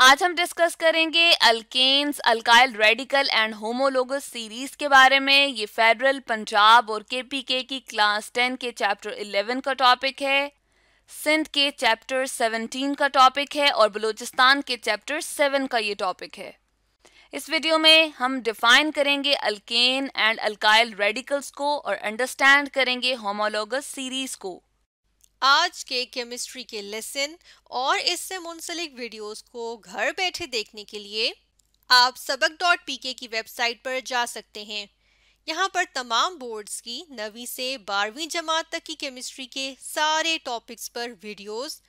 आज हम डिस्कस करेंगे alkanes alkyl radical and homologous series के बारे में ये फेडरल पंजाब और केपीके की क्लास टेन के चैप्टर इलेवन का टॉपिक है सिंध के चैप्टर सेवनटीन का टॉपिक है और बलूचिस्तान के चैप्टर सेवन का ये टॉपिक है इस वीडियो में हम डिफाइन करेंगे अल्केन एंड अल्काइल रेडिकल्स को और अंडरस्टैंड करेंगे होमोलोगस सीरीज को आज के केमिस्ट्री के लेसन और इससे मुंसलिक वीडियोस को घर बैठे देखने के लिए आप सबक डॉट पी के की वेबसाइट पर जा सकते हैं यहाँ पर तमाम बोर्ड्स की नवी से बारहवीं जमात तक की केमिस्ट्री के सारे टॉपिक्स पर वीडियोस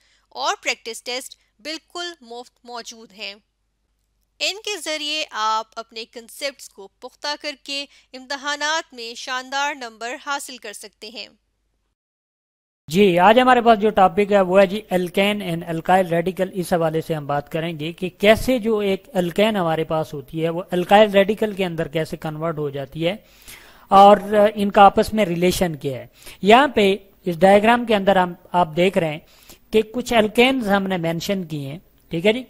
और प्रैक्टिस टेस्ट बिल्कुल मुफ्त मौजूद हैं इनके ज़रिए आप अपने कंसेप्ट को पुख्ता करके इम्तहान में शानदार नंबर हासिल कर सकते हैं जी आज हमारे पास जो टॉपिक है वो है जी एल्केन एंड अल्काइल रेडिकल इस हवाले से हम बात करेंगे कि कैसे जो एक एल्केन हमारे पास होती है वो अल्काइल रेडिकल के अंदर कैसे कन्वर्ट हो जाती है और इनका आपस में रिलेशन क्या है यहाँ पे इस डायग्राम के अंदर हम आप देख रहे हैं कि कुछ एल्केन हमने मैंशन किए हैं ठीक है जी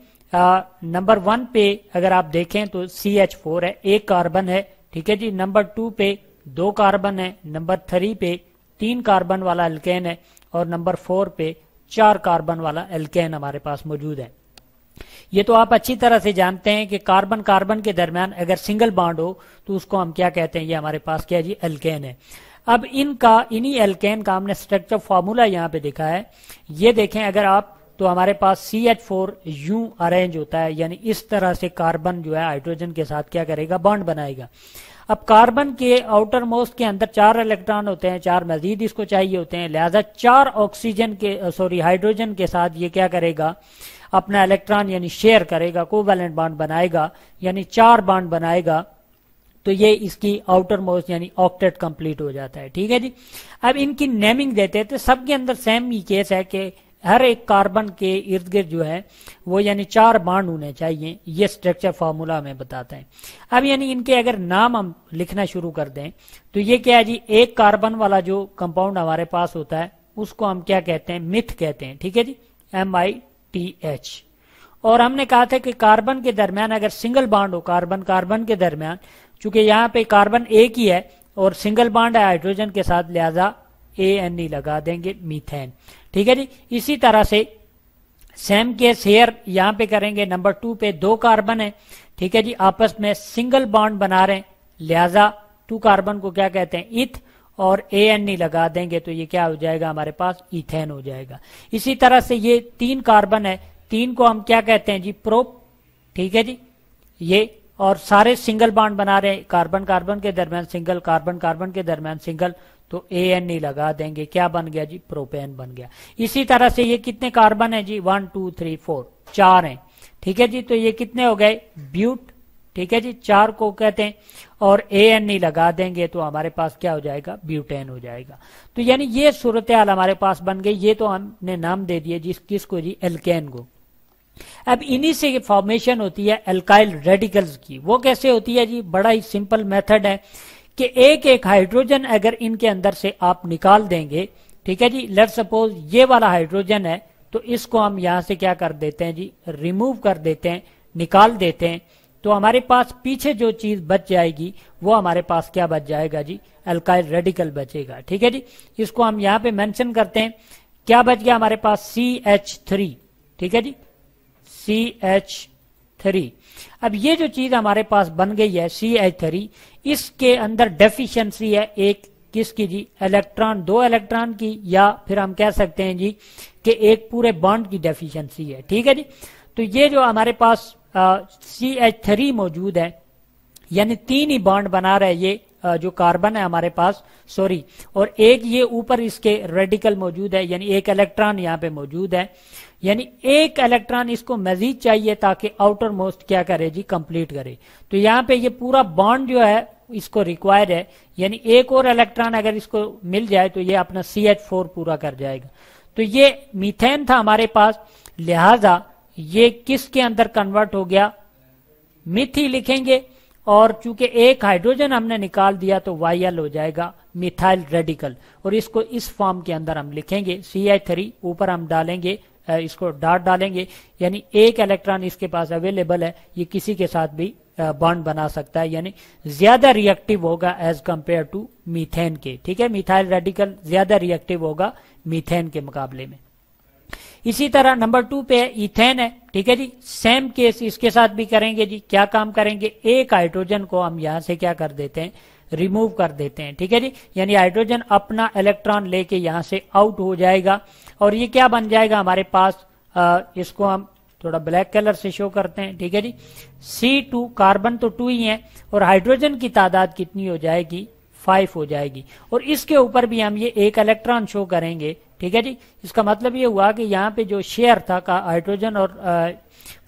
नंबर वन पे अगर आप देखें तो सी एच फोर है एक कार्बन है ठीक है जी नंबर टू पे दो कार्बन है नंबर थ्री पे तीन कार्बन वाला एल्केन है और नंबर फोर पे चार कार्बन वाला एल्केन हमारे पास मौजूद है ये तो आप अच्छी तरह से जानते हैं कि कार्बन कार्बन के दरमियान अगर सिंगल बाड हो तो उसको हम क्या कहते हैं ये हमारे पास क्या जी एल्केन है अब इनका इन्हीं एल्केन का हमने स्ट्रक्चर फॉर्मूला यहाँ पे देखा है ये देखें अगर आप तो हमारे पास C H four you arrange होता है यानी इस तरह से कार्बन जो है हाइड्रोजन के साथ क्या करेगा बॉन्ड बनाएगा अब कार्बन के आउटर मोस्ट के अंदर चार इलेक्ट्रॉन होते हैं चार मजीद इसको चाहिए होते हैं लिहाजा चार ऑक्सीजन के सॉरी हाइड्रोजन के साथ ये क्या करेगा अपना इलेक्ट्रॉन यानी शेयर करेगा कोवेलेंट बॉन्ड बनाएगा यानी चार बॉन्ड बनाएगा तो ये इसकी आउटर मोस्ट यानी ऑक्टेट कंप्लीट हो जाता है ठीक है जी अब इनकी नेमिंग देते हैं तो सबके अंदर सेम ही केस है कि के हर एक कार्बन के इर्द गिर्द जो है वो यानी चार बाड होने चाहिए ये स्ट्रक्चर फार्मूला हमें बताते हैं अब यानी इनके अगर नाम हम लिखना शुरू कर दें तो ये क्या है जी एक कार्बन वाला जो कंपाउंड हमारे पास होता है उसको हम क्या कहते हैं मिथ कहते हैं ठीक है जी एम आई टी एच और हमने कहा था कि कार्बन के दरमियान अगर सिंगल बाड हो कार्बन कार्बन के दरमियान चूंकि यहाँ पे कार्बन एक ही है और सिंगल बाड है हाइड्रोजन के साथ लिहाजा ए एन ई लगा देंगे मीथेन ठीक है जी इसी तरह से सेम के शेयर यहां पे करेंगे नंबर टू पे दो कार्बन है ठीक है जी आपस में सिंगल बॉन्ड बना रहे लिहाजा टू कार्बन को क्या कहते हैं इथ और ए एन ई लगा देंगे तो ये क्या हो जाएगा हमारे पास इथेन हो जाएगा इसी तरह से ये तीन कार्बन है तीन को हम क्या कहते हैं जी प्रोप ठीक है जी ये और सारे सिंगल बाड बना रहे कार्बन कार्बन के दरमियान सिंगल कार्बन कार्बन के दरमियान सिंगल तो ए एन ई लगा देंगे क्या बन गया जी प्रोपेन बन गया इसी तरह से ये कितने कार्बन है जी वन टू थ्री फोर चार हैं ठीक है जी तो ये कितने हो गए ब्यूट ठीक है जी चार को कहते हैं और ए एन ई लगा देंगे तो हमारे पास क्या हो जाएगा ब्यूटेन हो जाएगा तो यानी ये सूरत हाल हमारे पास बन गई ये तो हमने नाम दे दिए जिस किस को जी एल्केन को अब इन्हीं से फॉर्मेशन होती है एल्काइल रेडिकल्स की वो कैसे होती है जी बड़ा ही सिंपल मेथड है कि एक एक हाइड्रोजन अगर इनके अंदर से आप निकाल देंगे ठीक है जी लेट सपोज ये वाला हाइड्रोजन है तो इसको हम यहां से क्या कर देते हैं जी रिमूव कर देते हैं निकाल देते हैं तो हमारे पास पीछे जो चीज बच जाएगी वो हमारे पास क्या बच जाएगा जी अल्काइल रेडिकल बचेगा ठीक है जी इसको हम यहां पे मेंशन करते हैं क्या बच गया हमारे पास सी एच थ्री ठीक है जी सी एच थ्री अब ये जो चीज हमारे पास बन गई है सी एच थ्री इसके अंदर डेफिशिएंसी है एक किसकी जी इलेक्ट्रॉन दो इलेक्ट्रॉन की या फिर हम कह सकते हैं जी कि एक पूरे बॉन्ड की डेफिशिएंसी है ठीक है जी तो ये जो हमारे पास सी एच थ्री मौजूद है यानी तीन ही बॉन्ड बना रहे ये जो कार्बन है हमारे पास सॉरी और एक ये ऊपर इसके रेडिकल मौजूद है यानी एक इलेक्ट्रॉन यहाँ पे मौजूद है यानी एक इलेक्ट्रॉन इसको मजीद चाहिए ताकि आउटर मोस्ट क्या करे जी कंप्लीट करे तो यहाँ पे ये पूरा बॉन्ड जो है इसको रिक्वायर है यानी एक और इलेक्ट्रॉन अगर इसको मिल जाए तो ये अपना सी एच फोर पूरा कर जाएगा तो ये मीथेन था हमारे पास लिहाजा ये किसके अंदर कन्वर्ट हो गया मिथी लिखेंगे और चूंकि एक हाइड्रोजन हमने निकाल दिया तो वाई हो जाएगा मिथाइल रेडिकल और इसको इस फॉर्म के अंदर हम लिखेंगे सी एच थ्री ऊपर हम डालेंगे इसको डाट डालेंगे यानी एक इलेक्ट्रॉन इसके पास अवेलेबल है ये किसी के साथ भी बॉन्ड बना सकता है यानी ज्यादा रिएक्टिव होगा एज कंपेयर टू मीथेन के ठीक है मिथाइल रेडिकल ज्यादा रिएक्टिव होगा मीथेन के मुकाबले में इसी तरह नंबर टू पे है इथेन है ठीक है जी सेम केस इसके साथ भी करेंगे जी क्या काम करेंगे एक हाइड्रोजन को हम यहां से क्या कर देते हैं रिमूव कर देते हैं ठीक है जी यानी हाइड्रोजन अपना इलेक्ट्रॉन लेके यहां से आउट हो जाएगा और ये क्या बन जाएगा हमारे पास आ, इसको हम थोड़ा ब्लैक कलर से शो करते हैं ठीक है जी सी टू कार्बन तो टू ही है और हाइड्रोजन की तादाद कितनी हो जाएगी फाइव हो जाएगी और इसके ऊपर भी हम ये एक इलेक्ट्रॉन शो करेंगे ठीक है जी इसका मतलब ये हुआ कि यहाँ पे जो शेयर था का हाइड्रोजन और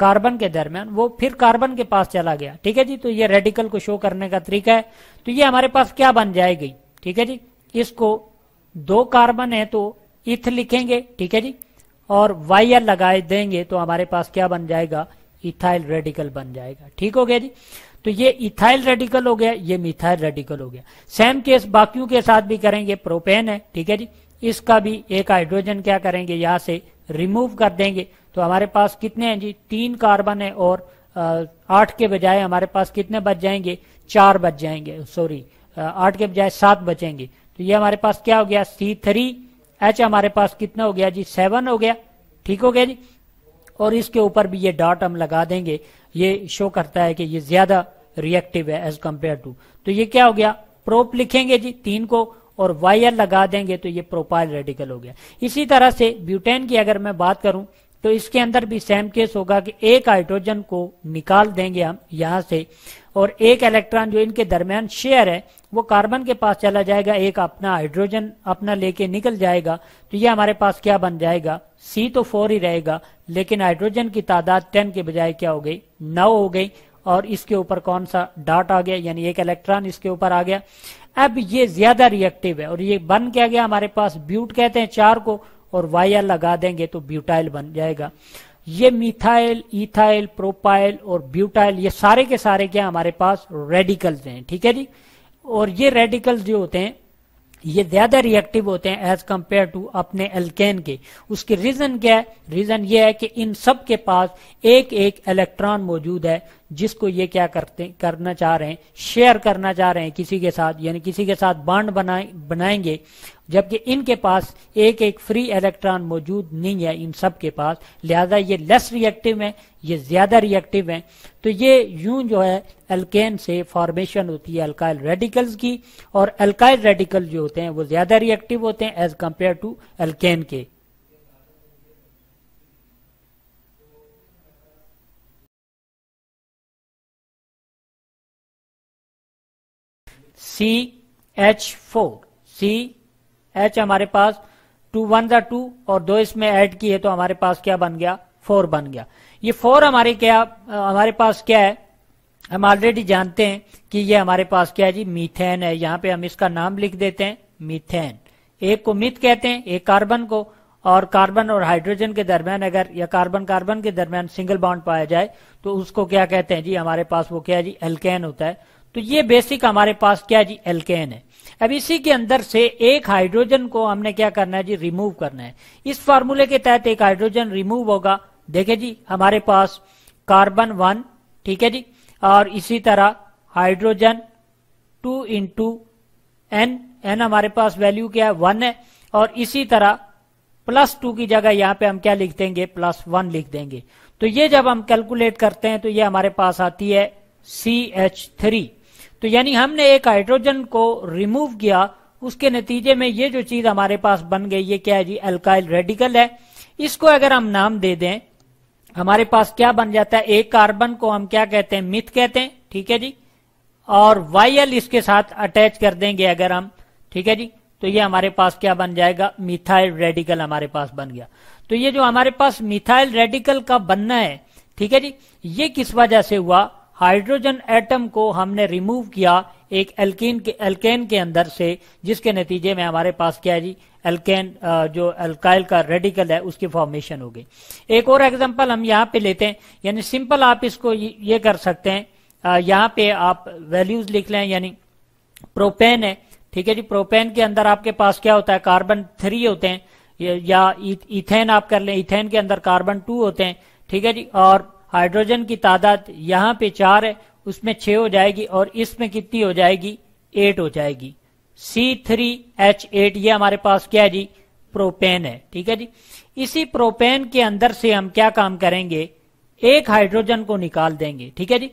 कार्बन के दरमियान वो फिर कार्बन के पास चला गया ठीक है जी तो ये रेडिकल को शो करने का तरीका है तो ये हमारे पास क्या बन जाएगी ठीक है जी इसको दो कार्बन है तो इथ लिखेंगे ठीक है जी और वाईएल लगाए देंगे तो हमारे पास क्या बन जाएगा इथाइल रेडिकल बन जाएगा ठीक हो गया जी तो ये इथाइल रेडिकल हो गया ये मिथाइल रेडिकल हो गया सेम केस बाकियों के साथ भी करेंगे प्रोपेन है ठीक है जी इसका भी एक हाइड्रोजन क्या करेंगे यहां से रिमूव कर देंगे तो हमारे पास कितने हैं जी तीन कार्बन है और आठ के बजाय हमारे पास कितने बच जाएंगे चार बच जाएंगे सॉरी आठ के बजाय सात बचेंगे तो ये हमारे पास क्या हो गया सी थ्री एच हमारे पास कितना हो गया जी सेवन हो गया ठीक हो गया जी और इसके ऊपर भी ये डॉट हम लगा देंगे ये शो करता है कि ये ज्यादा रिएक्टिव है एज कंपेयर टू तो ये क्या हो गया प्रोप लिखेंगे जी तीन को और वायर लगा देंगे तो ये प्रोपाइल रेडिकल हो गया इसी तरह से ब्यूटेन की अगर मैं बात करूं तो इसके अंदर भी सेम केस होगा कि एक हाइड्रोजन को निकाल देंगे हम यहां से और एक इलेक्ट्रॉन जो इनके दरमियान शेयर है वो कार्बन के पास चला जाएगा एक अपना हाइड्रोजन अपना लेके निकल जाएगा तो ये हमारे पास क्या बन जाएगा सी तो फोर ही रहेगा लेकिन हाइड्रोजन की तादाद टेन के बजाय क्या हो गई नौ हो गई और इसके ऊपर कौन सा डाट आ गया यानी एक इलेक्ट्रॉन इसके ऊपर आ गया अब ये ज्यादा रिएक्टिव है और ये बन क्या गया हमारे पास ब्यूट कहते हैं चार को और वायर लगा देंगे तो ब्यूटाइल बन जाएगा ये मिथाइल इथाइल प्रोपाइल और ब्यूटाइल ये सारे के सारे क्या हमारे पास रेडिकल्स हैं ठीक है जी और ये रेडिकल्स जो होते हैं ये ज्यादा रिएक्टिव होते हैं एज कंपेयर टू अपने एल्केन के उसके रीजन क्या है रीजन ये है कि इन सब के पास एक एक इलेक्ट्रॉन मौजूद है जिसको ये क्या करते करना चाह रहे हैं शेयर करना चाह रहे हैं किसी के साथ यानी किसी के साथ बांड बनाए बनाएंगे जबकि इनके पास एक एक फ्री इलेक्ट्रॉन मौजूद नहीं है इन सब के पास लिहाजा ये लेस रिएक्टिव है ये ज्यादा रिएक्टिव है तो ये यूं जो है अल्केन से फॉर्मेशन होती है अल्काइल रेडिकल्स की और अल्काइल रेडिकल जो होते हैं वो ज्यादा रिएक्टिव होते हैं एज कंपेयर टू अल्केन के C H four C H हमारे पास टू वन जा टू और दो इसमें ऐड किए तो हमारे पास क्या बन गया फोर बन गया ये फोर हमारे क्या हमारे पास क्या है हम ऑलरेडी जानते हैं कि ये हमारे पास क्या है जी मीथेन है यहाँ पे हम इसका नाम लिख देते हैं मीथेन एक को मिथ कहते हैं एक कार्बन को और कार्बन और हाइड्रोजन के दरमियान अगर या कार्बन कार्बन के दरमियान सिंगल बॉन्ड पाया जाए तो उसको क्या कहते हैं जी हमारे पास वो क्या है जी एल्केन होता है तो ये बेसिक हमारे पास क्या जी एल्केन है अब इसी के अंदर से एक हाइड्रोजन को हमने क्या करना है जी रिमूव करना है इस फार्मूले के तहत एक हाइड्रोजन रिमूव होगा देखे जी हमारे पास कार्बन वन ठीक है जी और इसी तरह hydrogen two into N N हमारे पास वैल्यू क्या है वन है और इसी तरह प्लस टू की जगह यहाँ पे हम क्या लिख देंगे प्लस वन लिख देंगे तो ये जब हम कैलकुलेट करते हैं तो ये हमारे पास आती है सी एच थ्री तो यानी हमने एक हाइड्रोजन को रिमूव किया उसके नतीजे में ये जो चीज हमारे पास बन गई ये क्या है जी अल्काइल रेडिकल है इसको अगर हम नाम दे दें हमारे पास क्या बन जाता है एक कार्बन को हम क्या कहते हैं मिथ कहते हैं ठीक है जी और एल इसके साथ अटैच कर देंगे अगर हम ठीक है जी तो ये हमारे पास क्या बन जाएगा मिथाइल रेडिकल हमारे पास बन गया तो ये जो हमारे पास मिथाइल रेडिकल का बनना है ठीक है जी ये किस वजह से हुआ हाइड्रोजन एटम को हमने रिमूव किया एक एल्किन के एल्केन के अंदर से जिसके नतीजे में हमारे पास क्या है जी एल्केन जो एल्काइल का रेडिकल है उसकी फॉर्मेशन हो गई एक और एग्जांपल हम यहाँ पे लेते हैं यानी सिंपल आप इसको ये कर सकते हैं यहाँ पे आप वैल्यूज लिख लें यानी प्रोपेन है ठीक है जी प्रोपेन के अंदर आपके पास क्या होता है कार्बन थ्री होते हैं या इथेन आप कर लें इथेन के अंदर कार्बन टू होते हैं ठीक है जी और हाइड्रोजन की तादाद यहाँ पे चार है उसमें छ हो जाएगी और इसमें कितनी हो जाएगी एट हो जाएगी सी थ्री एच एट ये हमारे पास क्या है जी प्रोपेन है ठीक है जी इसी प्रोपेन के अंदर से हम क्या काम करेंगे एक हाइड्रोजन को निकाल देंगे ठीक है जी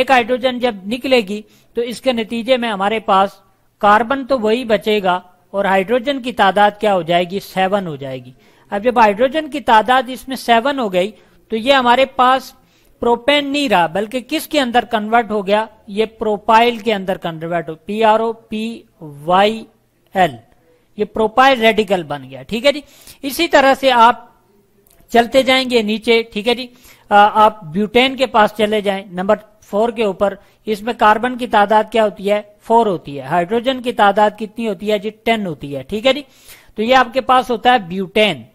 एक हाइड्रोजन जब निकलेगी तो इसके नतीजे में हमारे पास कार्बन तो वही बचेगा और हाइड्रोजन की तादाद क्या हो जाएगी सेवन हो जाएगी अब जब हाइड्रोजन की तादाद इसमें सेवन हो गई तो ये हमारे पास प्रोपेन नहीं रहा बल्कि किसके अंदर कन्वर्ट हो गया ये प्रोपाइल के अंदर कन्वर्ट हो P R O P Y L ये प्रोपाइल रेडिकल बन गया ठीक है जी इसी तरह से आप चलते जाएंगे नीचे ठीक है जी आ, आप ब्यूटेन के पास चले जाएं नंबर फोर के ऊपर इसमें कार्बन की तादाद क्या होती है फोर होती है हाइड्रोजन की तादाद कितनी होती है जी टेन होती है ठीक है जी तो ये आपके पास होता है ब्यूटेन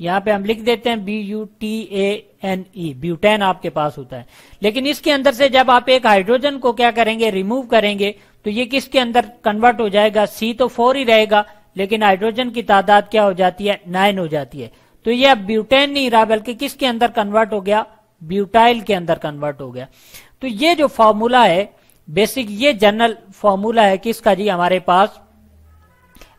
यहां पे हम लिख देते हैं B U T A N E butane आपके पास होता है लेकिन इसके अंदर से जब आप एक हाइड्रोजन को क्या करेंगे रिमूव करेंगे तो ये किसके अंदर कन्वर्ट हो जाएगा सी तो फोर ही रहेगा लेकिन हाइड्रोजन की तादाद क्या हो जाती है नाइन हो जाती है तो ये अब ब्यूटेन नहीं रहा बल्कि किसके अंदर कन्वर्ट हो गया ब्यूटाइल के अंदर कन्वर्ट हो गया तो ये जो फॉर्मूला है बेसिक ये जनरल फॉर्मूला है किसका जी हमारे पास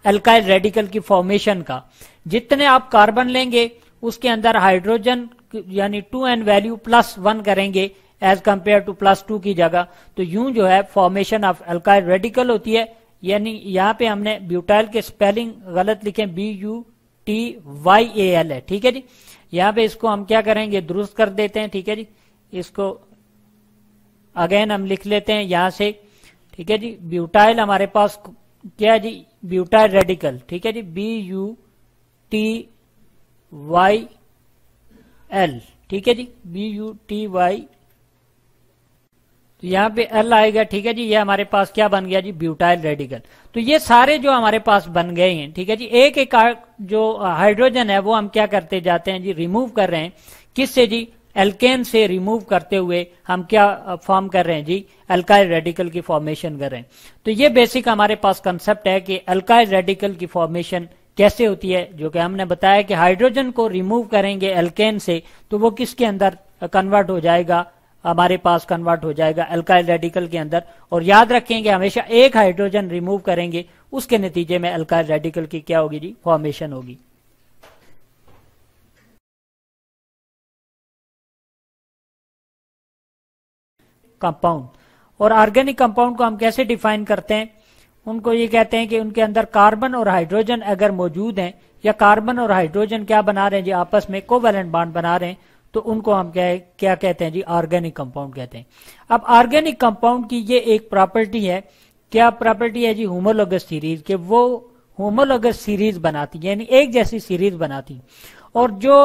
अल्काइल रेडिकल की फॉर्मेशन का जितने आप कार्बन लेंगे उसके अंदर हाइड्रोजन यानी two N value plus one करेंगे as compare to plus two की जगह तो यूं जो है फॉर्मेशन ऑफ अल्काइल रेडिकल होती है यानी यहाँ पे हमने ब्यूटाइल के स्पेलिंग गलत लिखे B U T Y A L है ठीक है जी यहाँ पे इसको हम क्या करेंगे दुरुस्त कर देते हैं ठीक है जी इसको अगेन हम लिख लेते हैं यहां से ठीक है जी ब्यूटाइल हमारे पास क्या है जी ब्यूटाइल रेडिकल ठीक है जी B U T Y L ठीक है जी बी यू टी वाई तो यहां पे एल आएगा ठीक है जी ये हमारे पास क्या बन गया जी ब्यूटाइल रेडिकल तो ये सारे जो हमारे पास बन गए हैं ठीक है जी एक एक जो हाइड्रोजन है वो हम क्या करते जाते हैं जी रिमूव कर रहे हैं किससे जी एल्केन से रिमूव करते हुए हम क्या फॉर्म कर रहे हैं जी अल्काइल रेडिकल की फॉर्मेशन कर रहे हैं तो ये बेसिक हमारे पास कंसेप्ट है कि अल्काइल रेडिकल की फॉर्मेशन कैसे होती है जो कि हमने बताया कि हाइड्रोजन को रिमूव करेंगे एल्केन से तो वो किसके अंदर कन्वर्ट हो जाएगा हमारे पास कन्वर्ट हो जाएगा अल्काइल रेडिकल के अंदर और याद रखेंगे हमेशा एक हाइड्रोजन रिमूव करेंगे उसके नतीजे में अल्काइल रेडिकल की क्या होगी जी फॉर्मेशन होगी कंपाउंड और ऑर्गेनिक कंपाउंड को हम कैसे डिफाइन करते हैं उनको ये कहते हैं कि उनके अंदर कार्बन और हाइड्रोजन अगर मौजूद हैं या कार्बन और हाइड्रोजन क्या बना रहे हैं जी आपस में कोवेलेंट बांड बना रहे हैं तो उनको हम क्या क्या कहते हैं जी ऑर्गेनिक कंपाउंड कहते हैं अब ऑर्गेनिक कंपाउंड की ये एक प्रॉपर्टी है क्या प्रॉपर्टी है जी होमोलोगस सीरीज के वो होमोलोगस सीरीज बनाती यानी एक जैसी सीरीज बनाती और जो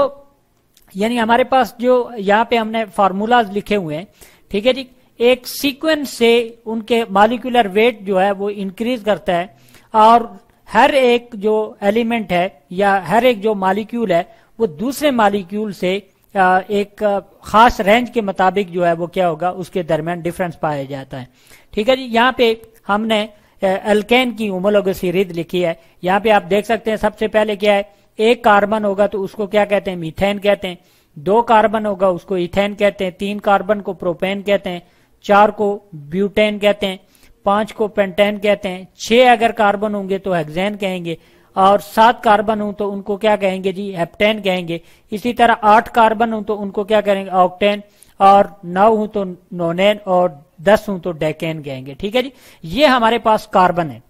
यानी हमारे पास जो यहाँ पे हमने फार्मूलाज लिखे हुए हैं ठीक है जी एक सीक्वेंस से उनके मालिकुलर वेट जो है वो इंक्रीज करता है और हर एक जो एलिमेंट है या हर एक जो मालिक्यूल है वो दूसरे मालिक्यूल से एक खास रेंज के मुताबिक जो है वो क्या होगा उसके दरमियान डिफरेंस पाया जाता है ठीक है जी यहाँ पे हमने अल्केन की उमोलोग रिद लिखी है यहाँ पे आप देख सकते हैं सबसे पहले क्या है एक कार्बन होगा तो उसको क्या कहते हैं मीथेन कहते हैं दो कार्बन होगा उसको इथेन कहते हैं तीन कार्बन को प्रोपेन कहते हैं चार को ब्यूटेन कहते हैं पांच को पेंटेन कहते हैं छह अगर कार्बन होंगे तो हेक्जेन कहेंगे और सात कार्बन हो तो उनको क्या कहेंगे जी हेप्टेन कहेंगे इसी तरह आठ कार्बन हो तो उनको क्या कहेंगे ऑक्टेन और नौ हो तो नोनेन और दस हो तो डेकेन कहेंगे ठीक है जी ये हमारे पास कार्बन है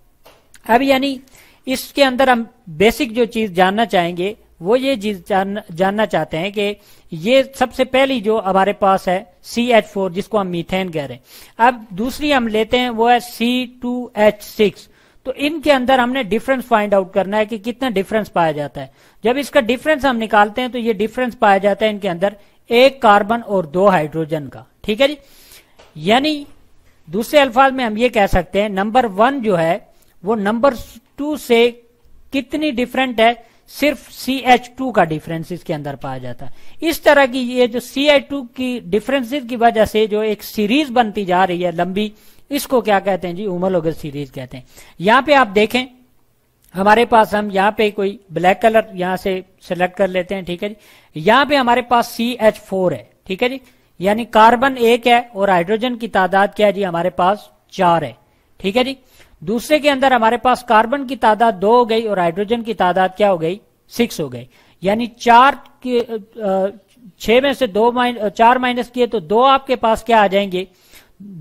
अब यानी इसके अंदर हम बेसिक जो चीज जानना चाहेंगे वो ये जानना चाहते हैं कि ये सबसे पहली जो हमारे पास है सी एच फोर जिसको हम मीथेन कह रहे हैं अब दूसरी हम लेते हैं वो है सी टू एच सिक्स तो इनके अंदर हमने डिफरेंस फाइंड आउट करना है कि कितना डिफरेंस पाया जाता है जब इसका डिफरेंस हम निकालते हैं तो ये डिफरेंस पाया जाता है इनके अंदर एक कार्बन और दो हाइड्रोजन का ठीक है जी यानी दूसरे अल्फाज में हम ये कह सकते हैं नंबर वन जो है वो नंबर टू से कितनी डिफरेंट है सिर्फ सी एच टू का डिफरेंस इसके अंदर पाया जाता है इस तरह की ये जो सी एच टू की डिफरेंसेस की वजह से जो एक सीरीज बनती जा रही है लंबी इसको क्या कहते हैं जी उमलोगल सीरीज कहते हैं यहां पे आप देखें हमारे पास हम यहाँ पे कोई ब्लैक कलर यहां से सिलेक्ट कर लेते हैं ठीक है जी यहाँ पे हमारे पास सी एच फोर है ठीक है जी यानी कार्बन एक है और हाइड्रोजन की तादाद क्या है जी हमारे पास चार है ठीक है जी दूसरे के अंदर हमारे पास कार्बन की तादाद दो हो गई और हाइड्रोजन की तादाद क्या हो गई सिक्स हो गई यानी चार के छह में से दो माइन चार माइनस किए तो दो आपके पास क्या आ जाएंगे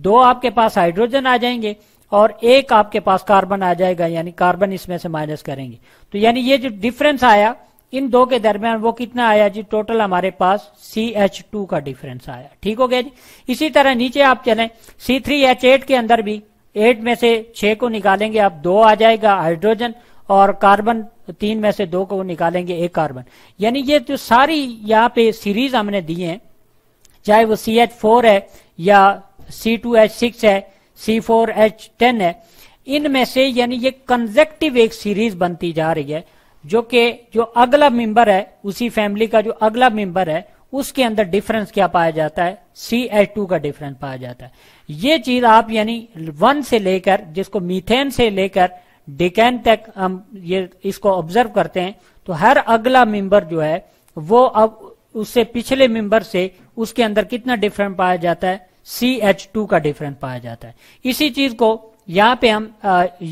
दो आपके पास हाइड्रोजन आ जाएंगे और एक आपके पास कार्बन आ जाएगा यानी कार्बन इसमें से माइनस करेंगे तो यानी ये जो डिफरेंस आया इन दो के दरमियान वो कितना आया जी टोटल हमारे पास सी एच टू का डिफरेंस आया ठीक हो गया जी इसी तरह नीचे आप चले सी थ्री एच एट के अंदर भी एट में से छह को निकालेंगे आप दो आ जाएगा हाइड्रोजन और कार्बन तीन में से दो को निकालेंगे एक कार्बन यानी ये जो सारी यहाँ पे सीरीज हमने दी है चाहे वो सी एच फोर है या सी टू एच सिक्स है सी फोर एच टेन है इनमें से यानी ये कंजेक्टिव एक सीरीज बनती जा रही है जो कि जो अगला मेंबर है उसी फैमिली का जो अगला मेंबर है उसके अंदर डिफरेंस क्या पाया जाता है सी एच टू का डिफरेंस पाया जाता है ये चीज आप यानी वन से लेकर जिसको मीथेन से लेकर डिकेन तक हम ये इसको ऑब्जर्व करते हैं तो हर अगला मेंबर जो है वो अब उससे पिछले मेंबर से उसके अंदर कितना डिफरेंट पाया जाता है सी एच टू का डिफरेंट पाया जाता है इसी चीज को यहाँ पे हम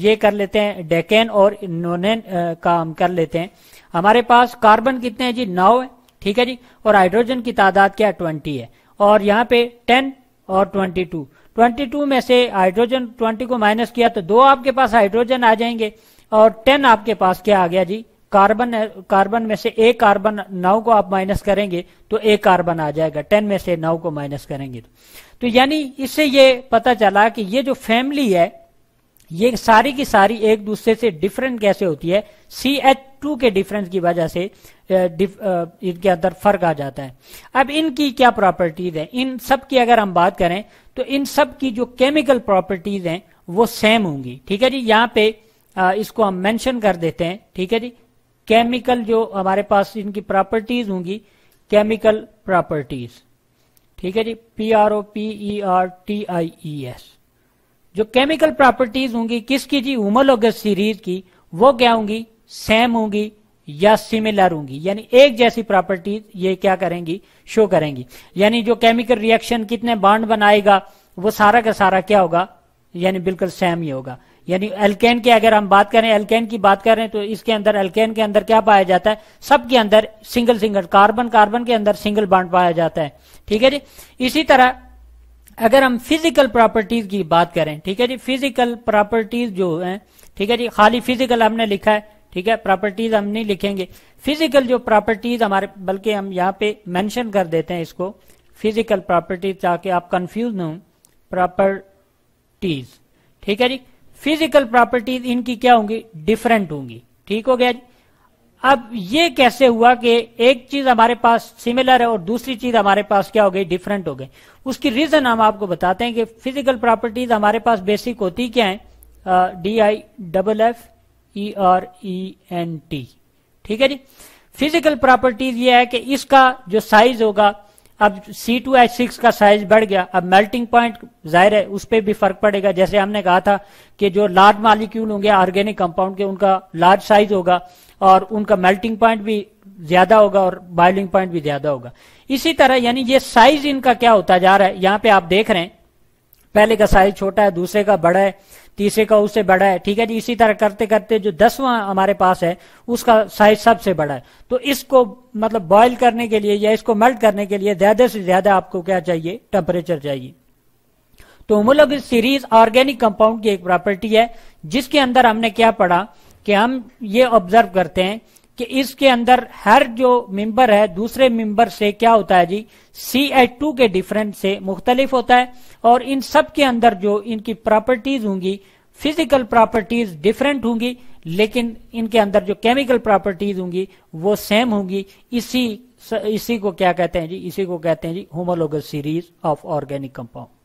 ये कर लेते हैं डेकेन और नोनेन का हम कर लेते हैं हमारे पास कार्बन कितने हैं जी नौ है ठीक है जी और हाइड्रोजन की तादाद क्या ट्वेंटी है और यहाँ पे टेन और ट्वेंटी टू ट्वेंटी टू में से हाइड्रोजन ट्वेंटी को माइनस किया तो दो आपके पास हाइड्रोजन आ जाएंगे और टेन आपके पास क्या आ गया जी कार्बन कार्बन में से एक कार्बन नौ को आप माइनस करेंगे तो एक कार्बन आ जाएगा टेन में से नौ को माइनस करेंगे तो।, तो, यानी इससे ये पता चला कि ये जो फैमिली है ये सारी की सारी एक दूसरे से डिफरेंट कैसे होती है सी एच टू के डिफरेंस की वजह से इनके अंदर फर्क आ जाता है अब इनकी क्या प्रॉपर्टीज हैं इन सब की अगर हम बात करें तो इन सब की जो केमिकल प्रॉपर्टीज हैं वो सेम होंगी ठीक है जी यहाँ पे इसको हम मेंशन कर देते हैं ठीक है जी केमिकल जो हमारे पास इनकी प्रॉपर्टीज होंगी केमिकल प्रॉपर्टीज ठीक है जी P R O P E R T I E S जो केमिकल प्रॉपर्टीज होंगी किसकी जी होमोलोगस सीरीज की वो क्या होंगी सेम होंगी या सिमिलर होंगी यानी एक जैसी प्रॉपर्टीज ये क्या करेंगी शो करेंगी यानी जो केमिकल रिएक्शन कितने बाड बनाएगा वो सारा का सारा क्या होगा यानी बिल्कुल सेम ही होगा यानी एल्केन की अगर हम बात करें एल्केन की बात करें तो इसके अंदर एल्केन के अंदर क्या पाया जाता है सबके अंदर सिंगल सिंगल कार्बन कार्बन के अंदर सिंगल बाड पाया जाता है ठीक है जी इसी तरह अगर हम फिजिकल प्रॉपर्टीज की बात करें ठीक है जी फिजिकल प्रॉपर्टीज जो है ठीक है जी खाली फिजिकल हमने लिखा है ठीक है प्रॉपर्टीज हम नहीं लिखेंगे फिजिकल जो प्रॉपर्टीज हमारे बल्कि हम यहाँ पे मेंशन कर देते हैं इसको फिजिकल प्रॉपर्टीज ताकि आप कंफ्यूज न हो प्रॉपर्टीज ठीक है जी फिजिकल प्रॉपर्टीज इनकी क्या होंगी डिफरेंट होंगी ठीक हो गया जी अब ये कैसे हुआ कि एक चीज हमारे पास सिमिलर है और दूसरी चीज हमारे पास क्या हो गई डिफरेंट हो गई उसकी रीजन हम आपको बताते हैं कि फिजिकल प्रॉपर्टीज हमारे पास बेसिक होती क्या है D I double F E R E N T ठीक है जी फिजिकल प्रॉपर्टीज ये है कि इसका जो साइज होगा अब सी टू एच सिक्स का साइज बढ़ गया अब मेल्टिंग पॉइंट जाहिर है उस पर भी फर्क पड़ेगा जैसे हमने कहा था कि जो लार्ज मालिक्यूल होंगे ऑर्गेनिक कंपाउंड के उनका लार्ज साइज होगा और उनका मेल्टिंग पॉइंट भी ज्यादा होगा और बॉइलिंग पॉइंट भी ज्यादा होगा इसी तरह यानी ये साइज इनका क्या होता जा रहा है यहां पे आप देख रहे हैं पहले का साइज छोटा है दूसरे का बड़ा है तीसरे का उससे बड़ा है ठीक है जी इसी तरह करते करते जो दसवां हमारे पास है उसका साइज सबसे बड़ा है तो इसको मतलब बॉइल करने के लिए या इसको मेल्ट करने के लिए ज्यादा से ज्यादा आपको क्या चाहिए टेम्परेचर चाहिए तो होमोलोग सीरीज ऑर्गेनिक कंपाउंड की एक प्रॉपर्टी है जिसके अंदर हमने क्या पढ़ा कि हम ये ऑब्जर्व करते हैं कि इसके अंदर हर जो मेंबर है दूसरे मेंबर से क्या होता है जी सी एच टू के डिफरेंस से मुख्तलिफ होता है और इन सब के अंदर जो इनकी प्रॉपर्टीज होंगी फिजिकल प्रॉपर्टीज डिफरेंट होंगी लेकिन इनके अंदर जो केमिकल प्रॉपर्टीज होंगी वो सेम होंगी इसी इसी को क्या कहते हैं जी इसी को कहते हैं जी homologous series of organic compound